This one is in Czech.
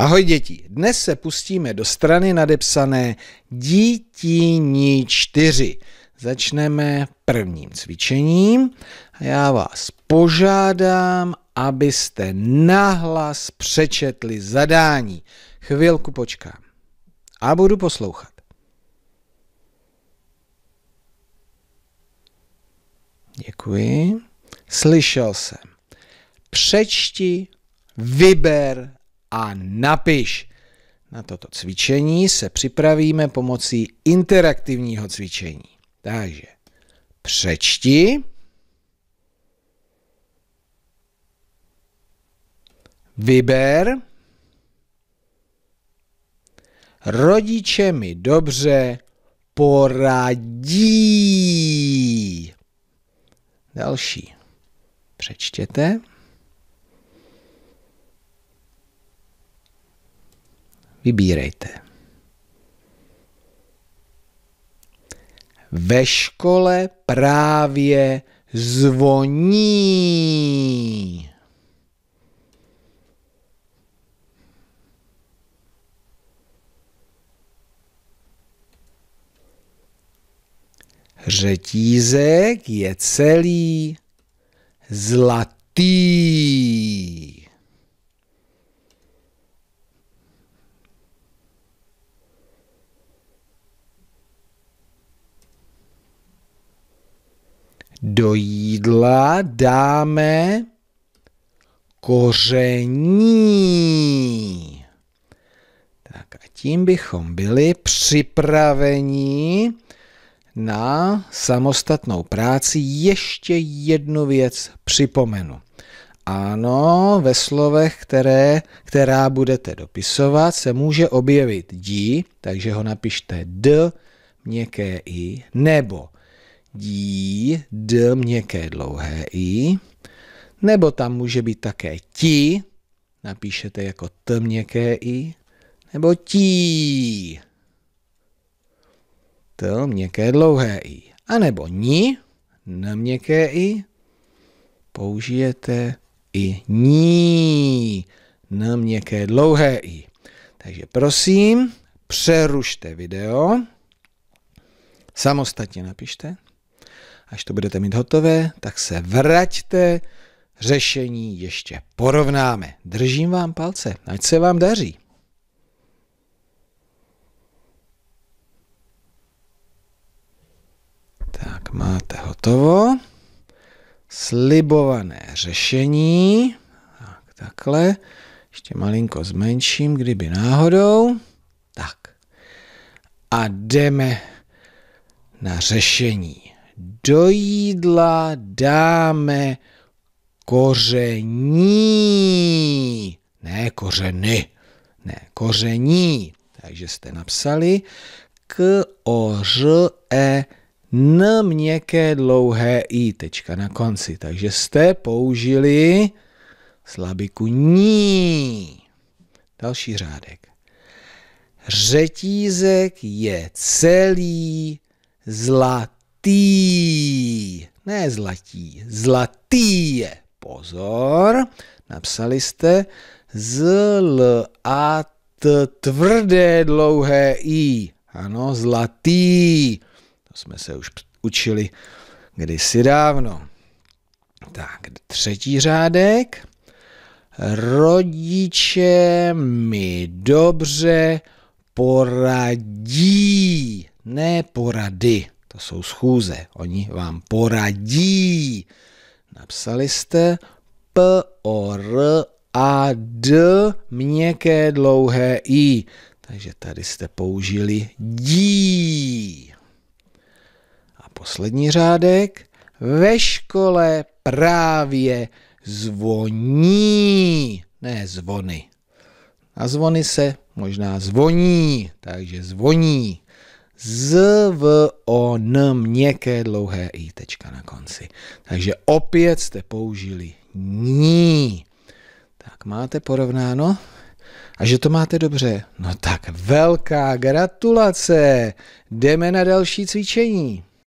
Ahoj děti, dnes se pustíme do strany nadepsané Dítíní 4. Začneme prvním cvičením a já vás požádám, abyste nahlas přečetli zadání. Chvilku počkám a budu poslouchat. Děkuji. Slyšel jsem. Přečti, vyber a napiš. Na toto cvičení se připravíme pomocí interaktivního cvičení. Takže přečti, vyber, rodiče mi dobře poradí. Další. Přečtěte. Vybírejte. Ve škole právě zvoní. Řetízek je celý zlatý. Do jídla dáme koření. Tak a tím bychom byli připraveni na samostatnou práci. Ještě jednu věc připomenu. Ano, ve slovech, které, která budete dopisovat, se může objevit dí, takže ho napište d, měkké i, nebo dí, d měkké dlouhé i, nebo tam může být také ti, napíšete jako t měkké i, nebo tí, t měkké dlouhé i, a nebo ni, n měkké i, použijete i ní, n měkké dlouhé i. Takže prosím, přerušte video, samostatně napište Až to budete mít hotové, tak se vraťte, řešení ještě porovnáme. Držím vám palce, ať se vám daří. Tak, máte hotovo. Slibované řešení. Tak, takhle. Ještě malinko zmenším, kdyby náhodou. Tak. A jdeme na řešení do jídla dáme koření, ne kořeny, ne koření. Takže jste napsali k o r e n měkké dlouhé i tečka na konci. Takže jste použili slabiku ní. Další řádek. Řetízek je celý zlatý zlatý. Ne zlatí, zlatý je. Pozor, napsali jste l a t, tvrdé dlouhé i. Ano, zlatý. To jsme se už učili kdysi dávno. Tak, třetí řádek. Rodiče mi dobře poradí, ne porady. To jsou schůze. Oni vám poradí. Napsali jste P, O, R, A, D, měkké dlouhé I. Takže tady jste použili dí. A poslední řádek. Ve škole právě zvoní, ne zvony. A zvony se možná zvoní, takže zvoní z v o n měkké dlouhé i tečka na konci. Takže opět jste použili ní. Tak máte porovnáno? A že to máte dobře? No tak velká gratulace. Jdeme na další cvičení.